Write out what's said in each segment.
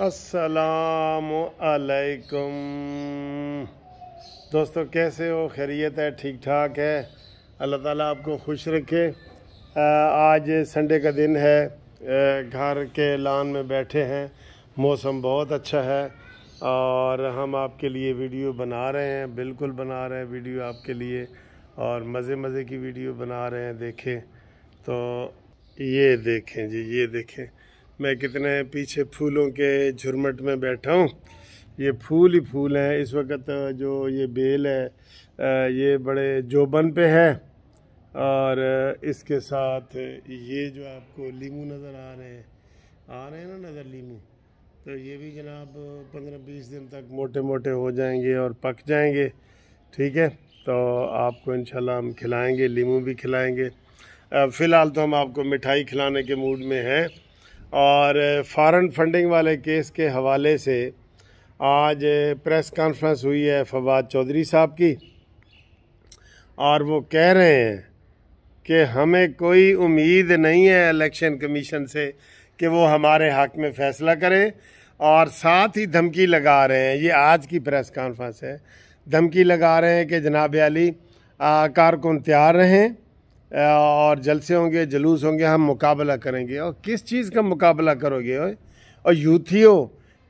असलकुम दोस्तों कैसे हो खैरियत है ठीक ठाक है अल्लाह ताला आपको खुश रखे आज संडे का दिन है घर के लान में बैठे हैं मौसम बहुत अच्छा है और हम आपके लिए वीडियो बना रहे हैं बिल्कुल बना रहे हैं वीडियो आपके लिए और मज़े मज़े की वीडियो बना रहे हैं देखें तो ये देखें जी ये देखें मैं कितने पीछे फूलों के झुरमट में बैठा हूँ ये फूल ही फूल हैं इस वक्त जो ये बेल है ये बड़े जोबन पे है और इसके साथ ये जो आपको लीमू नज़र आ रहे हैं आ रहे हैं ना नज़र लीमू तो ये भी जनाब पंद्रह बीस दिन तक मोटे मोटे हो जाएंगे और पक जाएंगे ठीक है तो आपको इंशाल्लाह हम खिलाएंगे लीमू भी खिलाएंगे फ़िलहाल तो हम आपको मिठाई खिलाने के मूड में हैं और फ़ारन फंडिंग वाले केस के हवाले से आज प्रेस कॉन्फ्रेंस हुई है फवाद चौधरी साहब की और वो कह रहे हैं कि हमें कोई उम्मीद नहीं है इलेक्शन कमीशन से कि वो हमारे हक में फ़ैसला करें और साथ ही धमकी लगा रहे हैं ये आज की प्रेस कॉन्फ्रेंस है धमकी लगा रहे हैं कि जनाब अली कारकुन तैयार रहें और जलसे होंगे जलूस होंगे हम मुकाबला करेंगे और किस चीज़ का मुकाबला करोगे और यूथियो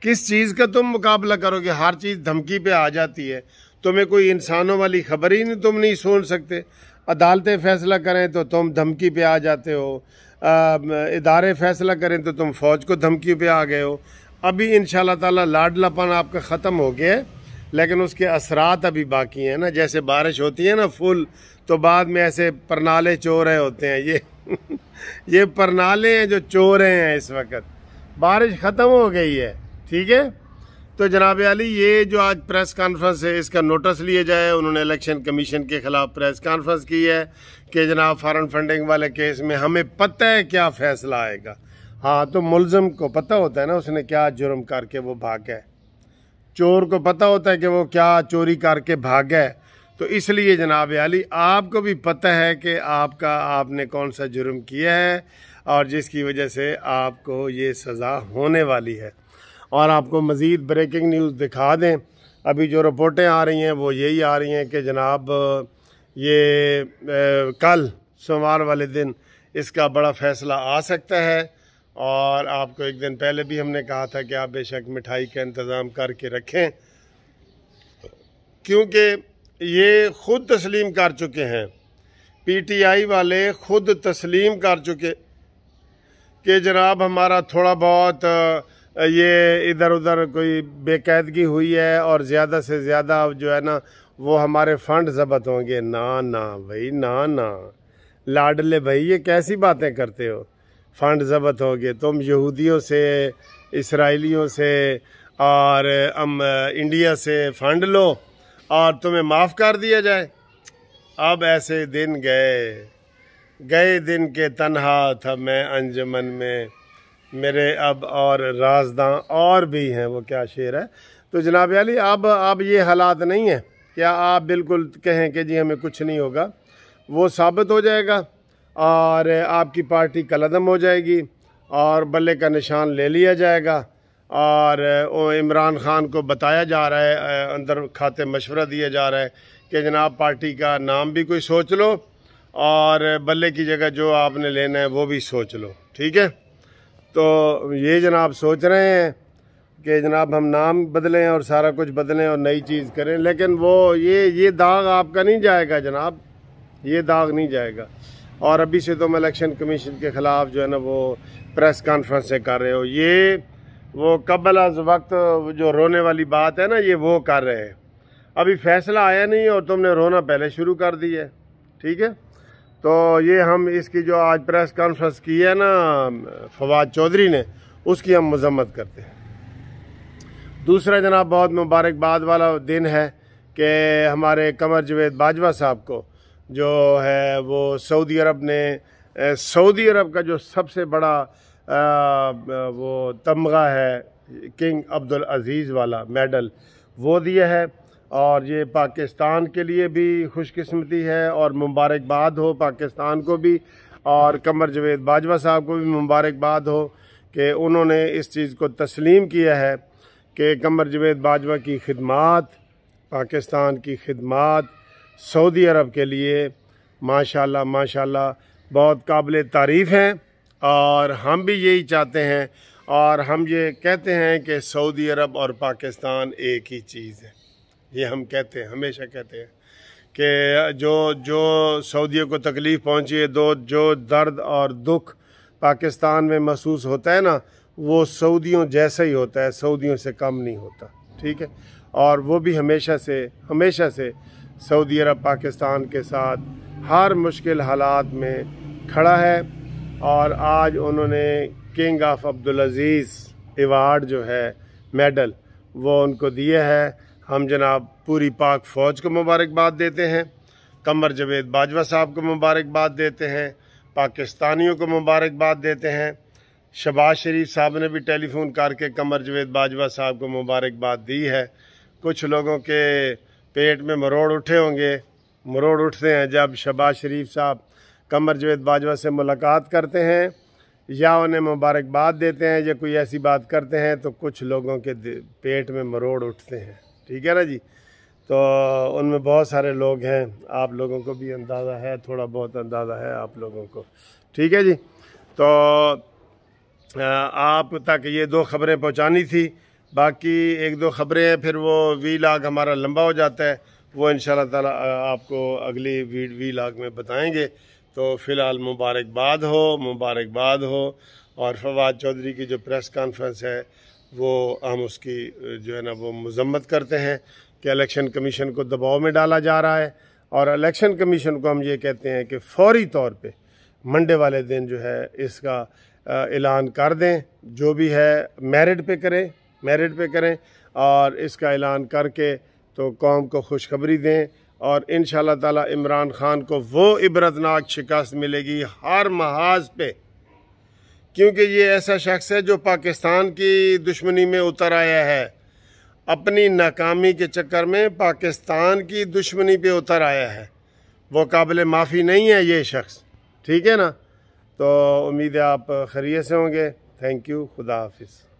किस चीज़ का तुम मुकाबला करोगे हर चीज़ धमकी पे आ जाती है तुम्हें कोई इंसानों वाली खबर ही नहीं तुम नहीं सुन सकते अदालतें फैसला करें तो तुम धमकी पे आ जाते हो इदारे फैसला करें तो तुम फौज को धमकी पे आ गए हो अभी इन ताला लाडलापन आपका ख़त्म हो गया है लेकिन उसके असरात अभी बाकी हैं ना जैसे बारिश होती है ना फुल तो बाद में ऐसे परनाले चो रहे होते हैं ये ये परनाले हैं जो चो रहे हैं इस वक्त बारिश ख़त्म हो गई है ठीक है तो जनाब अली ये जो आज प्रेस कॉन्फ्रेंस है इसका नोटिस लिए जाए उन्होंने इलेक्शन कमीशन के ख़िलाफ़ प्रेस कॉन्फ्रेंस की है कि जनाब फ़ॉरन फंडिंग वाले केस में हमें पता है क्या फ़ैसला आएगा हाँ तो मुलम को पता होता है ना उसने क्या जुर्म करके वो भागा है चोर को पता होता है कि वो क्या चोरी करके भागा है तो इसलिए जनाब अली आपको भी पता है कि आपका आपने कौन सा जुर्म किया है और जिसकी वजह से आपको ये सज़ा होने वाली है और आपको मज़ीद ब्रेकिंग न्यूज़ दिखा दें अभी जो रिपोर्टें आ रही हैं वो यही आ रही हैं कि जनाब ये कल सोमवार वाले दिन इसका बड़ा फ़ैसला आ सकता है और आपको एक दिन पहले भी हमने कहा था कि आप बेशक मिठाई का इंतज़ाम करके रखें क्योंकि ये ख़ुद तस्लीम कर चुके हैं पीटीआई वाले ख़ुद तस्लीम कर चुके कि जनाब हमारा थोड़ा बहुत ये इधर उधर कोई बेकैदगी हुई है और ज़्यादा से ज़्यादा जो है ना वो हमारे फ़ंड जबत होंगे ना ना भाई ना ना लाडले भाई ये कैसी बातें करते हो फ़ंड जबत होंगे तुम यहूदियों से इसराइलियों से और हम इंडिया से फ़ंड लो और तुम्हें माफ़ कर दिया जाए अब ऐसे दिन गए गए दिन के तनहा था मैं अंजमन में मेरे अब और राजदा और भी हैं वो क्या शेर है तो जनाब अली अब अब ये हालात नहीं है क्या आप बिल्कुल कहें कि जी हमें कुछ नहीं होगा वो साबित हो जाएगा और आपकी पार्टी कलदम हो जाएगी और बल्ले का निशान ले लिया जाएगा और इमरान खान को बताया जा रहा है अंदर खाते मशवरा दिया जा रहा है कि जनाब पार्टी का नाम भी कोई सोच लो और बल्ले की जगह जो आपने लेना है वो भी सोच लो ठीक है तो ये जनाब सोच रहे हैं कि जनाब हम नाम बदलें और सारा कुछ बदलें और नई चीज़ करें लेकिन वो ये ये दाग आपका नहीं जाएगा जनाब ये दाग नहीं जाएगा और अभी से तो हम इलेक्शन कमीशन के ख़िलाफ़ जो है ना वो प्रेस कॉन्फ्रेंसें कर रहे हो ये वो कबल अज वक्त जो रोने वाली बात है ना ये वो कर रहे हैं अभी फैसला आया नहीं और तुमने रोना पहले शुरू कर दिया है ठीक है तो ये हम इसकी जो आज प्रेस कॉन्फ्रेंस की है ना फवाद चौधरी ने उसकी हम मजम्मत करते हैं दूसरा जनाब बहुत मुबारकबाद वाला दिन है कि हमारे कमर जवेद बाजवा साहब को जो है वो सऊदी अरब ने सऊदी अरब का जो सबसे बड़ा वो तमगा है किंग अब्दुल अज़ीज़ वाला मेडल वो दिया है और ये पाकिस्तान के लिए भी खुशकस्मती है और मुबारकबाद हो पाकिस्तान को भी और कमर जवेद बाजवा साहब को भी मुबारकबाद हो कि उन्होंने इस चीज़ को तस्लीम किया है कि कमर जवेद बाजवा की खदमात पाकिस्तान की खदमात सऊदी अरब के लिए माशाल्लाह माशाल्लाह बहुत काबिल तारीफ़ हैं और हम भी यही चाहते हैं और हम ये कहते हैं कि सऊदी अरब और पाकिस्तान एक ही चीज़ है ये हम कहते हैं हमेशा कहते हैं कि जो जो सऊदियों को तकलीफ़ पहुंची है दो जो दर्द और दुख पाकिस्तान में महसूस होता है ना वो सऊदियों जैसा ही होता है सऊदियों से कम नहीं होता ठीक है और वो भी हमेशा से हमेशा से सऊदी अरब पाकिस्तान के साथ हर मुश्किल हालात में खड़ा है और आज उन्होंने king of Abdul Aziz award जो है मेडल वो उनको दिए हैं हम जनाब पूरी पाक फ़ौज को मुबारकबाद देते हैं कमर जवेद बाजवा साहब को मुबारकबाद देते हैं पाकिस्तानियों को मुबारकबाद देते हैं शबाज शरीफ साहब ने भी टेलीफोन करके कमर जवेद बाजवा साहब को मुबारकबाद दी है कुछ लोगों के पेट में मरोड़ उठे होंगे मरोड़ उठते हैं जब शबाज शरीफ साहब कमर जवेद बाजवा से मुलाकात करते हैं या उन्हें मुबारकबाद देते हैं या कोई ऐसी बात करते हैं तो कुछ लोगों के पेट में मरोड़ उठते हैं ठीक है ना जी तो उनमें बहुत सारे लोग हैं आप लोगों को भी अंदाज़ा है थोड़ा बहुत अंदाज़ा है आप लोगों को ठीक है जी तो आप तक ये दो खबरें पहुंचानी थी बाकी एक दो खबरें हैं फिर वो वी लाग हमारा लंबा हो जाता है वो इन ताला आपको अगली वी, वी लाग में बताएंगे तो फ़िलहाल मुबारकबाद हो मुबारकबाद हो और फवाद चौधरी की जो प्रेस कॉन्फ्रेंस है वो हम उसकी जो है ना वो मजम्मत करते हैं कि इलेक्शन कमीशन को दबाव में डाला जा रहा है और इलेक्शन कमीशन को हम ये कहते हैं कि फौरी तौर पे मंडे वाले दिन जो है इसका ऐलान कर दें जो भी है मेरिट पे करें मेरिट पे करें और इसका ऐलान करके तो कौम को खुशखबरी दें और इन ताला इमरान ख़ान को वो इबरतनाक शिकस्त मिलेगी हर महाज पे क्योंकि ये ऐसा शख्स है जो पाकिस्तान की दुश्मनी में उतर आया है अपनी नाकामी के चक्कर में पाकिस्तान की दुश्मनी पे उतर आया है वो काबिल माफ़ी नहीं है ये शख्स ठीक है ना तो उम्मीद है आप खरीय से होंगे थैंक यू खुदा हाफिज़